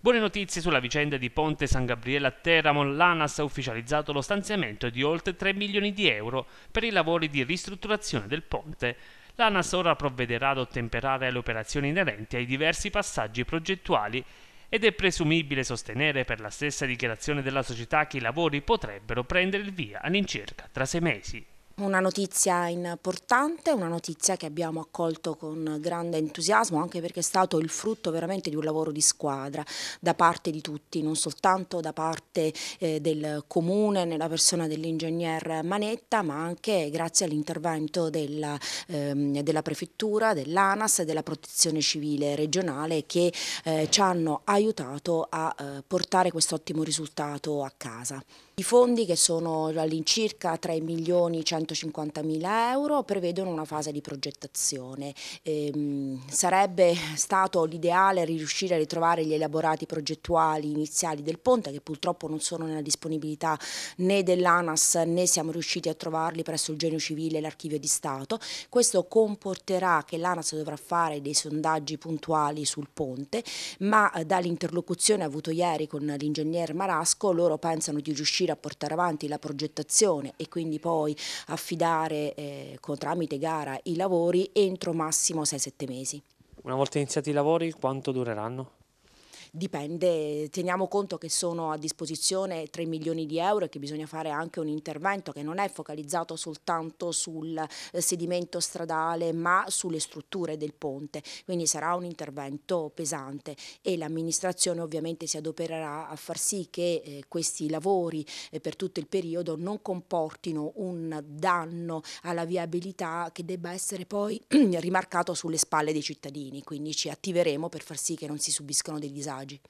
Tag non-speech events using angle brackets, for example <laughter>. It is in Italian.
Buone notizie sulla vicenda di Ponte San Gabriele a Teramo, l'ANAS ha ufficializzato lo stanziamento di oltre 3 milioni di euro per i lavori di ristrutturazione del ponte. L'ANAS ora provvederà ad ottemperare alle operazioni inerenti ai diversi passaggi progettuali ed è presumibile sostenere per la stessa dichiarazione della società che i lavori potrebbero prendere il via all'incirca tra sei mesi. Una notizia importante, una notizia che abbiamo accolto con grande entusiasmo anche perché è stato il frutto veramente di un lavoro di squadra da parte di tutti, non soltanto da parte eh, del comune nella persona dell'ingegner Manetta ma anche grazie all'intervento della, ehm, della, prefettura, dell'ANAS e della protezione civile regionale che eh, ci hanno aiutato a eh, portare questo ottimo risultato a casa. I fondi che sono all'incirca 3 milioni 100 150.000 euro, prevedono una fase di progettazione. Ehm, sarebbe stato l'ideale riuscire a ritrovare gli elaborati progettuali iniziali del ponte che purtroppo non sono nella disponibilità né dell'ANAS né siamo riusciti a trovarli presso il Genio Civile e l'Archivio di Stato. Questo comporterà che l'ANAS dovrà fare dei sondaggi puntuali sul ponte, ma eh, dall'interlocuzione avuto ieri con l'ingegner Marasco loro pensano di riuscire a portare avanti la progettazione e quindi poi a affidare eh, con, tramite gara i lavori entro massimo 6-7 mesi. Una volta iniziati i lavori quanto dureranno? dipende, teniamo conto che sono a disposizione 3 milioni di euro e che bisogna fare anche un intervento che non è focalizzato soltanto sul eh, sedimento stradale ma sulle strutture del ponte, quindi sarà un intervento pesante e l'amministrazione ovviamente si adopererà a far sì che eh, questi lavori eh, per tutto il periodo non comportino un danno alla viabilità che debba essere poi <clears throat> rimarcato sulle spalle dei cittadini, quindi ci attiveremo per far sì che non si subiscano dei disagi verdade.